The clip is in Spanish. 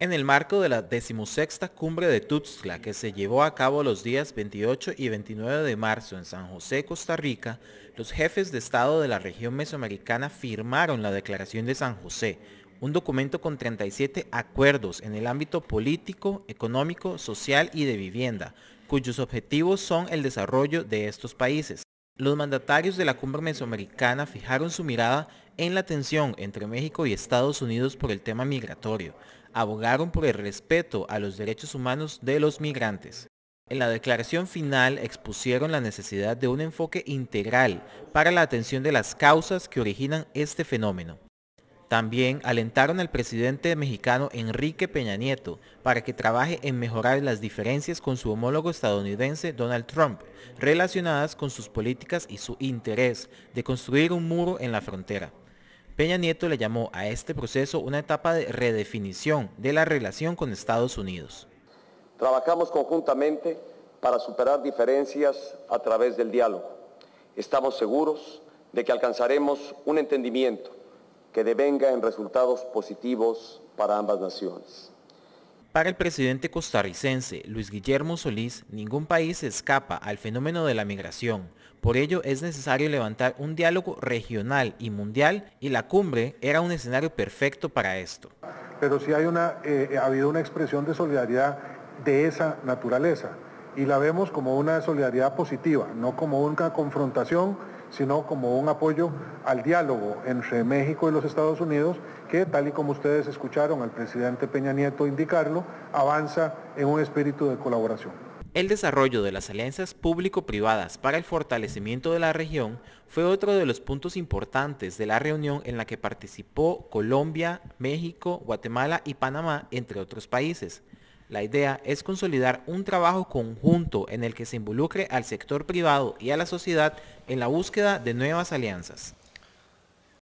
en el marco de la decimosexta cumbre de Tuxtla que se llevó a cabo los días 28 y 29 de marzo en San José, Costa Rica, los jefes de Estado de la región mesoamericana firmaron la Declaración de San José, un documento con 37 acuerdos en el ámbito político, económico, social y de vivienda, cuyos objetivos son el desarrollo de estos países. Los mandatarios de la cumbre mesoamericana fijaron su mirada en la tensión entre México y Estados Unidos por el tema migratorio, abogaron por el respeto a los derechos humanos de los migrantes. En la declaración final expusieron la necesidad de un enfoque integral para la atención de las causas que originan este fenómeno. También alentaron al presidente mexicano Enrique Peña Nieto para que trabaje en mejorar las diferencias con su homólogo estadounidense Donald Trump relacionadas con sus políticas y su interés de construir un muro en la frontera. Peña Nieto le llamó a este proceso una etapa de redefinición de la relación con Estados Unidos. Trabajamos conjuntamente para superar diferencias a través del diálogo. Estamos seguros de que alcanzaremos un entendimiento que devenga en resultados positivos para ambas naciones. Para el presidente costarricense Luis Guillermo Solís, ningún país se escapa al fenómeno de la migración. Por ello es necesario levantar un diálogo regional y mundial y la cumbre era un escenario perfecto para esto. Pero sí hay una, eh, ha habido una expresión de solidaridad de esa naturaleza y la vemos como una solidaridad positiva, no como una confrontación, sino como un apoyo al diálogo entre México y los Estados Unidos, que tal y como ustedes escucharon al presidente Peña Nieto indicarlo, avanza en un espíritu de colaboración. El desarrollo de las alianzas público-privadas para el fortalecimiento de la región fue otro de los puntos importantes de la reunión en la que participó Colombia, México, Guatemala y Panamá, entre otros países. La idea es consolidar un trabajo conjunto en el que se involucre al sector privado y a la sociedad en la búsqueda de nuevas alianzas.